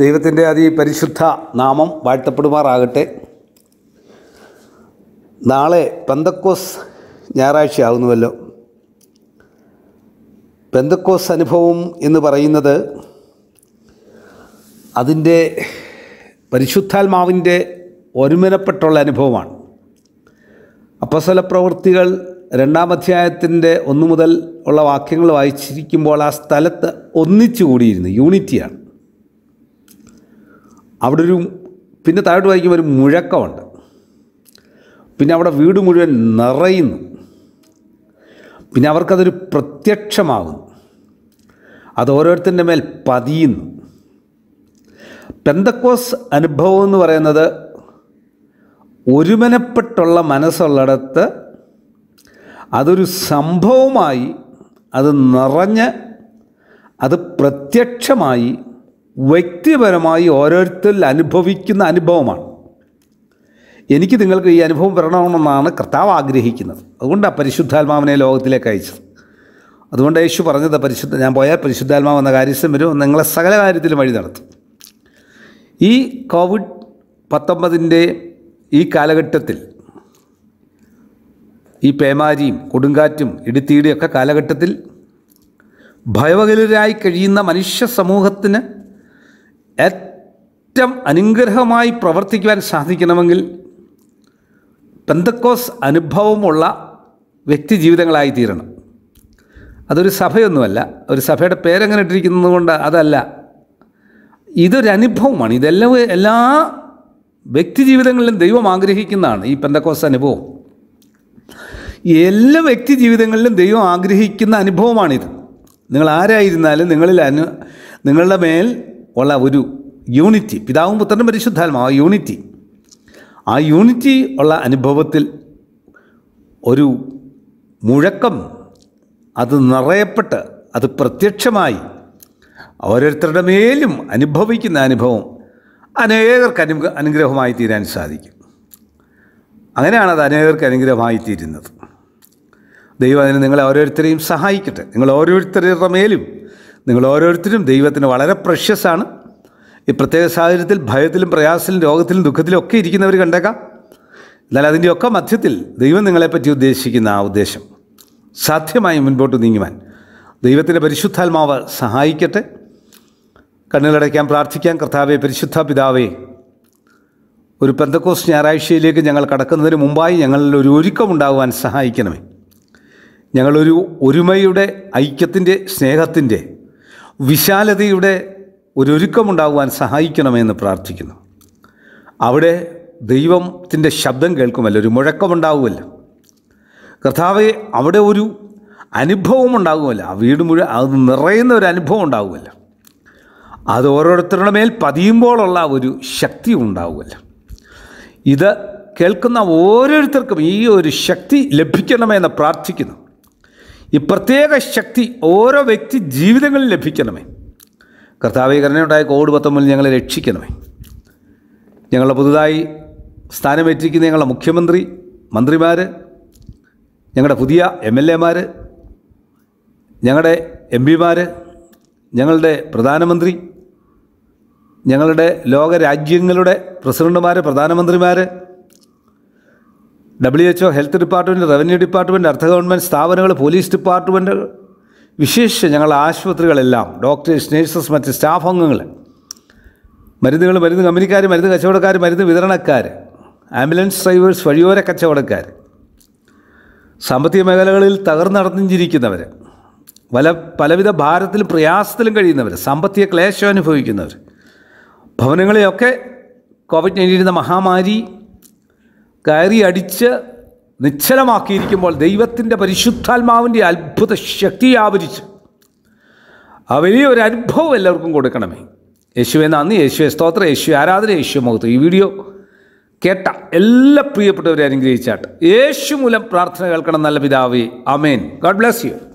ദൈവത്തിൻ്റെ പരിശുദ്ധ നാമം വാഴ്ത്തപ്പെടുമാറാകട്ടെ നാളെ പെന്തക്കോസ് ഞായറാഴ്ച ആകുന്നുവല്ലോ പെന്തക്കോസ് അനുഭവം എന്ന് പറയുന്നത് അതിൻ്റെ പരിശുദ്ധാത്മാവിൻ്റെ ഒരുമനപ്പെട്ടുള്ള അനുഭവമാണ് അപ്പസല പ്രവൃത്തികൾ രണ്ടാം അധ്യായത്തിൻ്റെ ഒന്നു മുതൽ ഉള്ള വാക്യങ്ങൾ വായിച്ചിരിക്കുമ്പോൾ ആ സ്ഥലത്ത് ഒന്നിച്ചു കൂടിയിരുന്നു യൂണിറ്റിയാണ് അവിടെ ഒരു പിന്നെ താഴോട്ട് വായിക്കുമ്പോൾ ഒരു മുഴക്കമുണ്ട് പിന്നെ അവിടെ വീട് മുഴുവൻ നിറയുന്നു പിന്നെ അവർക്കതൊരു പ്രത്യക്ഷമാകുന്നു അത് ഓരോരുത്തരുടെ മേൽ പതിയുന്നു പെന്തക്കോസ് അനുഭവം എന്ന് പറയുന്നത് ഒരുമനപ്പെട്ടുള്ള മനസ്സുള്ളിടത്ത് അതൊരു സംഭവമായി അത് നിറഞ്ഞ് അത് പ്രത്യക്ഷമായി വ്യക്തിപരമായി ഓരോരുത്തർ അനുഭവിക്കുന്ന അനുഭവമാണ് എനിക്ക് നിങ്ങൾക്ക് ഈ അനുഭവം വരണമെന്നാണ് കർത്താവ് ആഗ്രഹിക്കുന്നത് അതുകൊണ്ടാണ് പരിശുദ്ധാത്മാവിനെ ലോകത്തിലേക്ക് അയച്ചത് അതുകൊണ്ട് യേശു പറഞ്ഞത് പരിശുദ്ധ ഞാൻ പോയാൽ പരിശുദ്ധാത്മാവ് എന്ന കാര്യസ്ഥം വരും നിങ്ങളെ സകല കാര്യത്തിലും വഴി നടത്തും ഈ കോവിഡ് പത്തൊമ്പതിൻ്റെ ഈ കാലഘട്ടത്തിൽ ഈ പേമാരിയും കൊടുങ്കാറ്റും ഇടുത്തീടിയൊക്കെ കാലഘട്ടത്തിൽ ഭയവകലരായി കഴിയുന്ന മനുഷ്യ സമൂഹത്തിന് ഏറ്റവും അനുഗ്രഹമായി പ്രവർത്തിക്കുവാൻ സാധിക്കണമെങ്കിൽ പെന്തക്കോസ് അനുഭവമുള്ള വ്യക്തി ജീവിതങ്ങളായി തീരണം അതൊരു സഭയൊന്നുമല്ല ഒരു സഭയുടെ പേരെങ്ങനെ ഇട്ടിരിക്കുന്നത് കൊണ്ട് അതല്ല ഇതൊരനുഭവമാണ് ഇതെല്ലാം എല്ലാ വ്യക്തി ജീവിതങ്ങളിലും ദൈവം ആഗ്രഹിക്കുന്നതാണ് ഈ പെന്തക്കോസ് അനുഭവം എല്ലാ വ്യക്തി ജീവിതങ്ങളിലും ദൈവം ആഗ്രഹിക്കുന്ന അനുഭവമാണിത് നിങ്ങൾ ആരായിരുന്നാലും നിങ്ങളിൽ അനു നിങ്ങളുടെ മേൽ ഉള്ള ഒരു യൂണിറ്റി പിതാവും പുത്രനും പരിശുദ്ധാലും ആ യൂണിറ്റി ആ യൂണിറ്റി ഉള്ള അനുഭവത്തിൽ ഒരു മുഴക്കം അത് നിറയപ്പെട്ട് അത് പ്രത്യക്ഷമായി ഓരോരുത്തരുടെ മേലും അനുഭവിക്കുന്ന അനുഭവം അനേകർക്ക് അനു അനുഗ്രഹമായി തീരാൻ സാധിക്കും അങ്ങനെയാണ് അത് അനേകർക്ക് അനുഗ്രഹമായി തീരുന്നത് ദൈവം അതിന് നിങ്ങളെ ഓരോരുത്തരെയും സഹായിക്കട്ടെ നിങ്ങൾ ഓരോരുത്തരുടെ മേലും നിങ്ങൾ ഓരോരുത്തരും ദൈവത്തിന് വളരെ പ്രഷ്യസാണ് ഈ പ്രത്യേക സാഹചര്യത്തിൽ ഭയത്തിലും പ്രയാസത്തിലും രോഗത്തിലും ദുഃഖത്തിലും ഒക്കെ ഇരിക്കുന്നവർ കണ്ടേക്കാം എന്നാൽ അതിൻ്റെയൊക്കെ മധ്യത്തിൽ ദൈവം നിങ്ങളെപ്പറ്റി ഉദ്ദേശിക്കുന്ന ആ ഉദ്ദേശം സാധ്യമായി മുൻപോട്ട് നീങ്ങുവാൻ ദൈവത്തിൻ്റെ പരിശുദ്ധാത്മാവ് സഹായിക്കട്ടെ കണ്ണുകളടയ്ക്കാൻ പ്രാർത്ഥിക്കാൻ കർത്താവെ പരിശുദ്ധ പിതാവേ ഒരു പെന്തക്കോസ് ഞായറാഴ്ചയിലേക്ക് ഞങ്ങൾ കടക്കുന്നതിന് മുമ്പായി ഞങ്ങളിൽ ഒരു ഒരുക്കമുണ്ടാകുവാൻ സഹായിക്കണമേ ഞങ്ങളൊരു ഒരുമയുടെ ഐക്യത്തിൻ്റെ സ്നേഹത്തിൻ്റെ വിശാലതയുടെ ഒരുക്കമുണ്ടാകുവാൻ സഹായിക്കണമെന്ന് പ്രാർത്ഥിക്കുന്നു അവിടെ ദൈവത്തിൻ്റെ ശബ്ദം കേൾക്കുമല്ലോ ഒരു മുഴക്കമുണ്ടാകുമല്ല കർത്താവെ അവിടെ ഒരു അനുഭവം ഉണ്ടാകുമല്ല ആ വീട് മുഴുവൻ അത് നിറയുന്ന ഒരു അനുഭവം ഉണ്ടാകുമല്ല അത് ഓരോരുത്തരുടെ മേൽ പതിയുമ്പോഴുള്ള ഒരു ശക്തി ഉണ്ടാവുമല്ല ഇത് കേൾക്കുന്ന ഓരോരുത്തർക്കും ഈ ഒരു ശക്തി ലഭിക്കണമെന്ന് പ്രാർത്ഥിക്കുന്നു ഈ പ്രത്യേക ശക്തി ഓരോ വ്യക്തി ജീവിതങ്ങളിൽ ലഭിക്കണമേ കർത്താവ് കരുണയുണ്ടായ കോവിഡ് പത്തൊമ്പതിൽ ഞങ്ങളെ രക്ഷിക്കണമേ ഞങ്ങളുടെ പുതുതായി സ്ഥാനമേറ്റിരിക്കുന്ന ഞങ്ങളുടെ മുഖ്യമന്ത്രി മന്ത്രിമാർ ഞങ്ങളുടെ പുതിയ എം എൽ എമാർ ഞങ്ങളുടെ എം പിമാർ ഞങ്ങളുടെ പ്രധാനമന്ത്രി ഞങ്ങളുടെ ലോകരാജ്യങ്ങളുടെ പ്രസിഡന്റുമാർ പ്രധാനമന്ത്രിമാർ W H O health department revenue department അർദ്ധ ഗവൺമെൻറ് സ്ഥാപനങ്ങൾ പോലീസ് ഡിപ്പാർട്ട്മെൻറ്റ് വിശേഷിച്ച് ഞങ്ങളുടെ ആശുപത്രികളെല്ലാം ഡോക്ടേഴ്സ് നേഴ്സസ് മറ്റ് സ്റ്റാഫ് അംഗങ്ങൾ മരുന്നുകൾ മരുന്ന് കമ്പനിക്കാർ മരുന്ന് കച്ചവടക്കാർ മരുന്ന് വിതരണക്കാർ ആംബുലൻസ് ഡ്രൈവേഴ്സ് വഴിയോര കച്ചവടക്കാർ സാമ്പത്തിക മേഖലകളിൽ തകർന്നടഞ്ഞിരിക്കുന്നവർ പല പലവിധ ഭാരത്തിലും പ്രയാസത്തിലും കഴിയുന്നവർ സാമ്പത്തിക ക്ലേശം അനുഭവിക്കുന്നവർ ഭവനങ്ങളെയൊക്കെ കോവിഡ് നയൻറ്റീൻ്റെ മഹാമാരി കയറി അടിച്ച് നിശ്ചലമാക്കിയിരിക്കുമ്പോൾ ദൈവത്തിൻ്റെ പരിശുദ്ധാത്മാവിൻ്റെ അത്ഭുത ശക്തി ആവരിച്ച് ആ അനുഭവം എല്ലാവർക്കും കൊടുക്കണമേ യേശുവെ നന്ദി യേശുവെ സ്തോത്രം യേശു ആരാധന യേശു മുഖത്ത് ഈ വീഡിയോ കേട്ട എല്ലാ പ്രിയപ്പെട്ടവരെ അനുഗ്രഹിച്ചാട്ട് യേശു മൂലം പ്രാർത്ഥന കേൾക്കണം നല്ല പിതാവേ അമേൻ ഗോഡ് ബ്ലെസ് യു